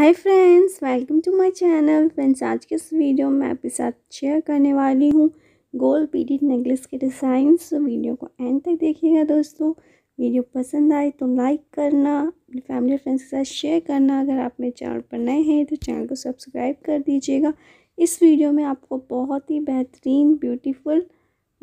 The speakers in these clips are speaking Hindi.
hi friends welcome to my channel friends आज के इस वीडियो में आपके साथ शेयर करने वाली हूँ गोल पीडिड नेकलेस के डिजाइन तो वीडियो को एंड तक देखिएगा दोस्तों वीडियो पसंद आए तो लाइक करना अपनी फैमिली फ्रेंड्स के साथ शेयर करना अगर आप मेरे चैनल पर नए हैं तो चैनल को सब्सक्राइब कर दीजिएगा इस वीडियो में आपको बहुत ही बेहतरीन ब्यूटीफुल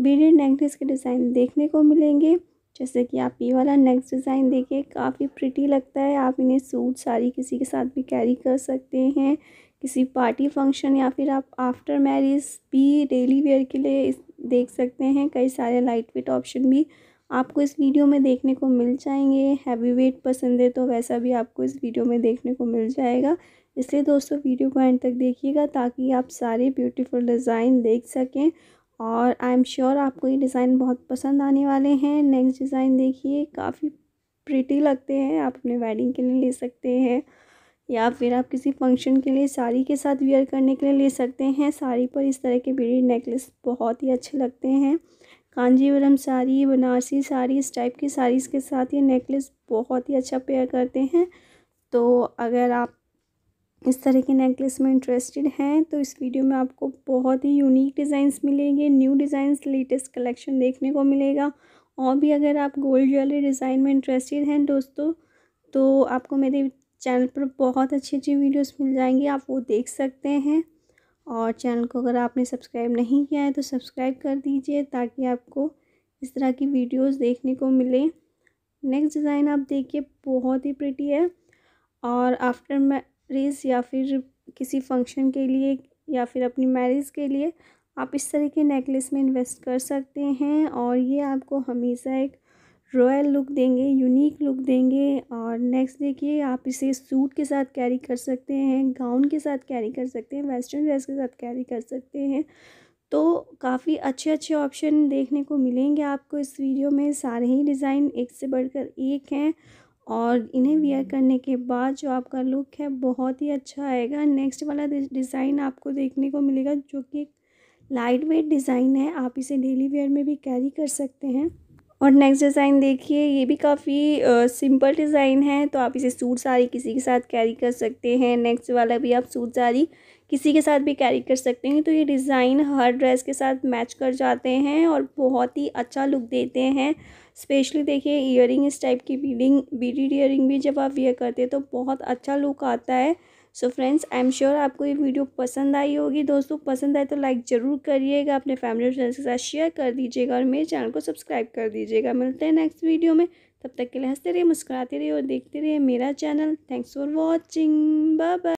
बीडेड नेकलेस के डिज़ाइन देखने को मिलेंगे जैसे कि आप ये वाला नेक्स्ट डिज़ाइन देखिए काफ़ी प्रिटी लगता है आप इन्हें सूट साड़ी किसी के साथ भी कैरी कर सकते हैं किसी पार्टी फंक्शन या फिर आप आफ्टर मैरिज भी डेली वेयर के लिए देख सकते हैं कई सारे लाइट वेट ऑप्शन भी आपको इस वीडियो में देखने को मिल जाएंगे हैवी वेट पसंद है तो वैसा भी आपको इस वीडियो में देखने को मिल जाएगा इसलिए दोस्तों वीडियो को एंड तक देखिएगा ताकि आप सारे ब्यूटीफुल डिज़ाइन देख सकें और आई एम श्योर आपको ये डिज़ाइन बहुत पसंद आने वाले हैं नेक्स्ट डिज़ाइन देखिए काफ़ी प्रिटी लगते हैं आप अपने वेडिंग के लिए ले सकते हैं या फिर आप किसी फंक्शन के लिए साड़ी के साथ वेयर करने के लिए ले सकते हैं साड़ी पर इस तरह के बीड़ी नेकलेस बहुत ही अच्छे लगते हैं कांजीवरम साड़ी बनारसी साड़ी इस टाइप की साड़ीज़ के साथ ये नेकलेस बहुत ही अच्छा पेयर करते हैं तो अगर आप इस तरह के नेकलेस में इंटरेस्टेड हैं तो इस वीडियो में आपको बहुत ही यूनिक डिज़ाइंस मिलेंगे न्यू डिज़ाइंस लेटेस्ट कलेक्शन देखने को मिलेगा और भी अगर आप गोल्ड ज्वेलरी डिज़ाइन में इंटरेस्टेड हैं दोस्तों तो आपको मेरे चैनल पर बहुत अच्छी अच्छी वीडियोस मिल जाएंगी आप वो देख सकते हैं और चैनल को अगर आपने सब्सक्राइब नहीं किया है तो सब्सक्राइब कर दीजिए ताकि आपको इस तरह की वीडियोस देखने को मिले नेक्स्ट डिज़ाइन आप देखिए बहुत ही प्रिटी है और आफ्टर मैं रेस या फिर किसी फंक्शन के लिए या फिर अपनी मैरिज के लिए आप इस तरह के नेकलेस में इन्वेस्ट कर सकते हैं और ये आपको हमेशा एक रॉयल लुक देंगे यूनिक लुक देंगे और नेक्स्ट देखिए आप इसे सूट के साथ कैरी कर सकते हैं गाउन के साथ कैरी कर सकते हैं वेस्टर्न ड्रेस के साथ कैरी कर सकते हैं तो काफ़ी अच्छे अच्छे ऑप्शन देखने को मिलेंगे आपको इस वीडियो में सारे ही डिज़ाइन एक से बढ़कर एक हैं और इन्हें वियर करने के बाद जो आपका लुक है बहुत ही अच्छा आएगा नेक्स्ट वाला डिज़ाइन आपको देखने को मिलेगा जो कि लाइट वेट डिज़ाइन है आप इसे डेली वेयर में भी कैरी कर सकते हैं और नेक्स्ट डिज़ाइन देखिए ये भी काफ़ी सिंपल डिज़ाइन है तो आप इसे सूट साड़ी किसी के साथ कैरी कर सकते हैं नेक्स्ट वाला भी आप सूट साड़ी किसी के साथ भी कैरी कर सकते हैं तो ये डिज़ाइन हर ड्रेस के साथ मैच कर जाते हैं और बहुत ही अच्छा लुक देते हैं स्पेशली देखिए इयर इस टाइप की बीडिंग बीडीड इयर भी जब आप वेयर करते हैं तो बहुत अच्छा लुक आता है so friends I am sure आपको ये वीडियो पसंद आई होगी दोस्तों पसंद आए तो लाइक ज़रूर करिएगा अपने फैमिली फ्रेंड्स के साथ शेयर कर दीजिएगा और मेरे चैनल को सब्सक्राइब कर दीजिएगा मिलते हैं नेक्स्ट वीडियो में तब तक के लिए हंसते रहिए मुस्कुराते रहिए और देखते रहिए मेरा channel thanks for watching bye